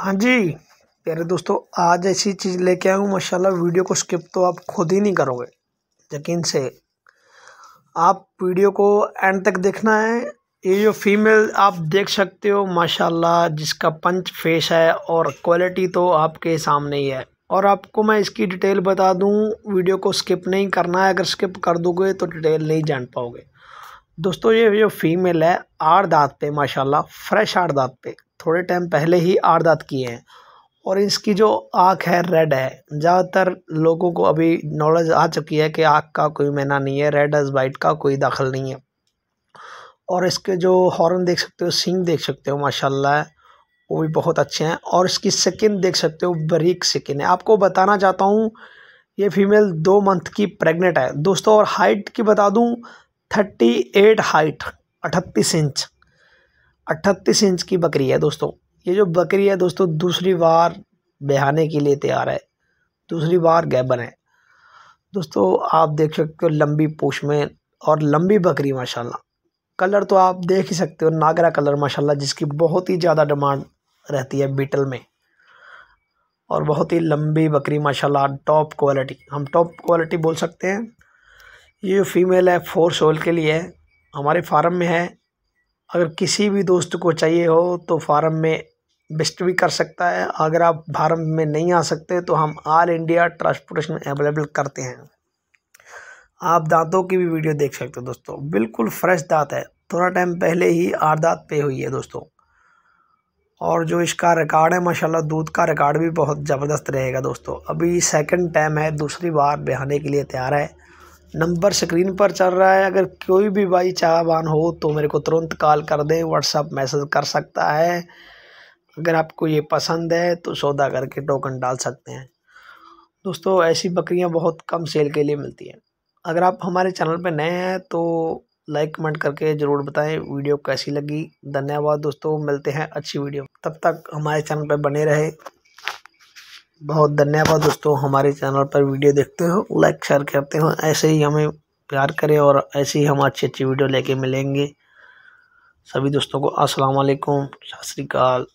हाँ जी प्यारे दोस्तों आज ऐसी चीज़ लेके आया हूँ माशाल्लाह वीडियो को स्किप तो आप खुद ही नहीं करोगे यकीन से आप वीडियो को एंड तक देखना है ये जो फीमेल आप देख सकते हो माशाल्लाह जिसका पंच फेस है और क्वालिटी तो आपके सामने ही है और आपको मैं इसकी डिटेल बता दूं वीडियो को स्किप नहीं करना है अगर स्किप कर दोगे तो डिटेल नहीं जान पाओगे दोस्तों ये जो फीमेल है आठ दांत पे माशाल्लाह फ्रेश आठ दांत पे थोड़े टाइम पहले ही आरदात किए हैं और इसकी जो आँख है रेड है ज़्यादातर लोगों को अभी नॉलेज आ चुकी है कि आँख का कोई मैना नहीं है रेड एज वाइट का कोई दखल नहीं है और इसके जो हॉर्न देख सकते हो सिंग देख सकते हो माशाल्लाह वो भी बहुत अच्छे हैं और इसकी स्किन देख सकते हो बरीक स्किन है आपको बताना चाहता हूँ ये फीमेल दो मंथ की प्रेग्नेंट है दोस्तों और हाइट की बता दूँ थर्टी एट हाइट अठतीस इंच अट्ठतीस इंच की बकरी है दोस्तों ये जो बकरी है दोस्तों दूसरी बार बहाने के लिए तैयार है दूसरी बार गैबन है दोस्तों आप देख सकते हो लंबी पूछ में और लंबी बकरी माशाल्लाह कलर तो आप देख ही सकते हो नागरा कलर माशाल्लाह जिसकी बहुत ही ज़्यादा डिमांड रहती है बीटल में और बहुत ही लंबी बकरी माशाल्लाह टॉप क्वालिटी हम टॉप क्वालिटी बोल सकते हैं ये फीमेल है फोर सोल के लिए हमारे फार्म में है अगर किसी भी दोस्त को चाहिए हो तो फारम में बेस्ट भी कर सकता है अगर आप फार्म में नहीं आ सकते तो हम ऑल इंडिया ट्रांसपोर्टेशन अवेलेबल करते हैं आप दांतों की भी वीडियो देख सकते हो दोस्तों बिल्कुल फ्रेश दांत है थोड़ा टाइम पहले ही आठ दांत पे हुई है दोस्तों और जो इसका रिकॉर्ड है माशाल्लाह दूध का रिकॉर्ड भी बहुत ज़बरदस्त रहेगा दोस्तों अभी सेकंड टाइम है दूसरी बार बहाने के लिए तैयार है नंबर स्क्रीन पर चल रहा है अगर कोई भी भाई चाहवान हो तो मेरे को तुरंत कॉल कर दें व्हाट्सअप मैसेज कर सकता है अगर आपको ये पसंद है तो सौदा करके टोकन डाल सकते हैं दोस्तों ऐसी बकरियां बहुत कम सेल के लिए मिलती हैं अगर आप हमारे चैनल पर नए हैं तो लाइक कमेंट करके ज़रूर बताएं वीडियो कैसी लगी धन्यवाद दोस्तों मिलते हैं अच्छी वीडियो तब तक हमारे चैनल पर बने रहे बहुत धन्यवाद दोस्तों हमारे चैनल पर वीडियो देखते हो लाइक शेयर करते हो ऐसे ही हमें प्यार करें और ऐसे ही हम अच्छी अच्छी वीडियो लेके मिलेंगे सभी दोस्तों को अस्सलाम वालेकुम सत श्रीकाल